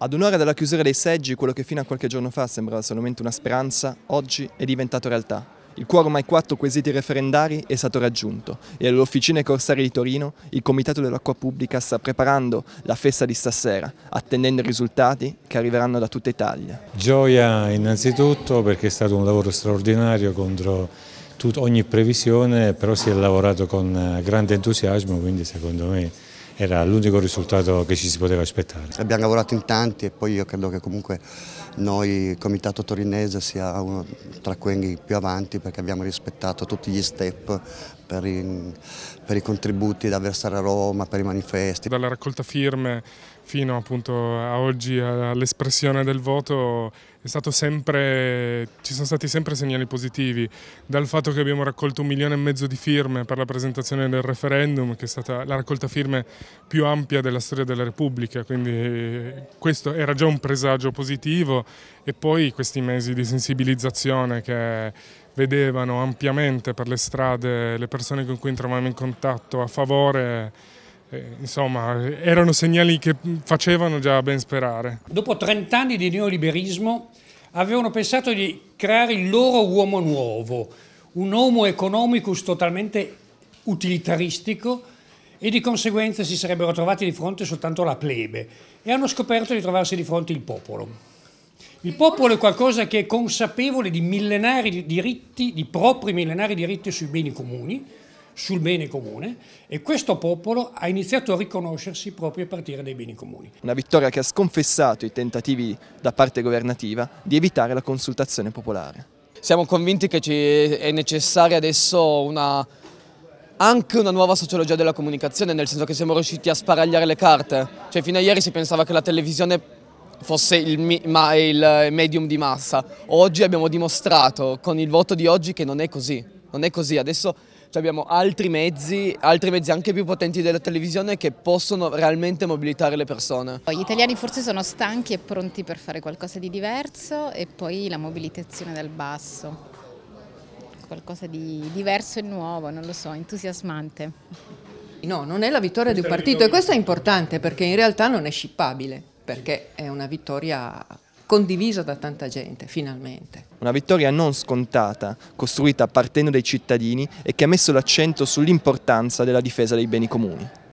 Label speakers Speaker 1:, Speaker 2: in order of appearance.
Speaker 1: Ad un'ora dalla chiusura dei seggi, quello che fino a qualche giorno fa sembrava solamente una speranza, oggi è diventato realtà. Il quorum ai quattro quesiti referendari è stato raggiunto e alle officine Corsari di Torino il Comitato dell'Acqua Pubblica sta preparando la festa di stasera, attendendo i risultati che arriveranno da tutta Italia.
Speaker 2: Gioia innanzitutto perché è stato un lavoro straordinario contro ogni previsione, però si è lavorato
Speaker 3: con eh, grande entusiasmo, quindi secondo me era l'unico risultato che ci si poteva aspettare. Abbiamo lavorato in tanti e poi io credo che comunque noi, il comitato torinese, sia uno tra quelli più avanti perché abbiamo rispettato tutti gli step per i, per i contributi da versare a Roma, per i manifesti.
Speaker 2: Dalla raccolta firme fino appunto a oggi all'espressione del voto sempre, ci sono stati sempre segnali positivi, dal fatto che abbiamo raccolto un milione e mezzo di firme per la presentazione del referendum, che è stata la raccolta firme più ampia della storia della Repubblica, quindi eh, questo era già un presagio positivo e poi questi mesi di sensibilizzazione che vedevano ampiamente per le strade le persone con cui entravamo in contatto a favore eh, insomma, erano segnali che facevano già ben sperare.
Speaker 3: Dopo 30 anni di neoliberismo avevano pensato di creare il loro uomo nuovo, un homo economicus totalmente utilitaristico e di conseguenza si sarebbero trovati di fronte soltanto la plebe e hanno scoperto di trovarsi di fronte il popolo. Il popolo è qualcosa che è consapevole di millenari diritti, di propri millenari diritti sui beni comuni, sul bene comune e questo popolo ha iniziato a riconoscersi proprio a partire dai beni comuni.
Speaker 1: Una vittoria che ha sconfessato i tentativi da parte governativa di evitare la consultazione popolare.
Speaker 4: Siamo convinti che è necessaria adesso una, anche una nuova sociologia della comunicazione, nel senso che siamo riusciti a sparagliare le carte. Cioè fino a ieri si pensava che la televisione fosse il, il medium di massa. Oggi abbiamo dimostrato con il voto di oggi che non è così. Non è così. Adesso cioè abbiamo altri mezzi, altri mezzi anche più potenti della televisione che possono realmente mobilitare le persone.
Speaker 1: Gli italiani forse sono stanchi e pronti per fare qualcosa di diverso e poi la mobilitazione dal basso, qualcosa di diverso e nuovo, non lo so, entusiasmante. No, non è la vittoria di un partito e questo è importante perché in realtà non è scippabile, perché è una vittoria condivisa da tanta gente, finalmente. Una vittoria non scontata, costruita partendo dai cittadini e che ha messo l'accento sull'importanza della difesa dei beni comuni.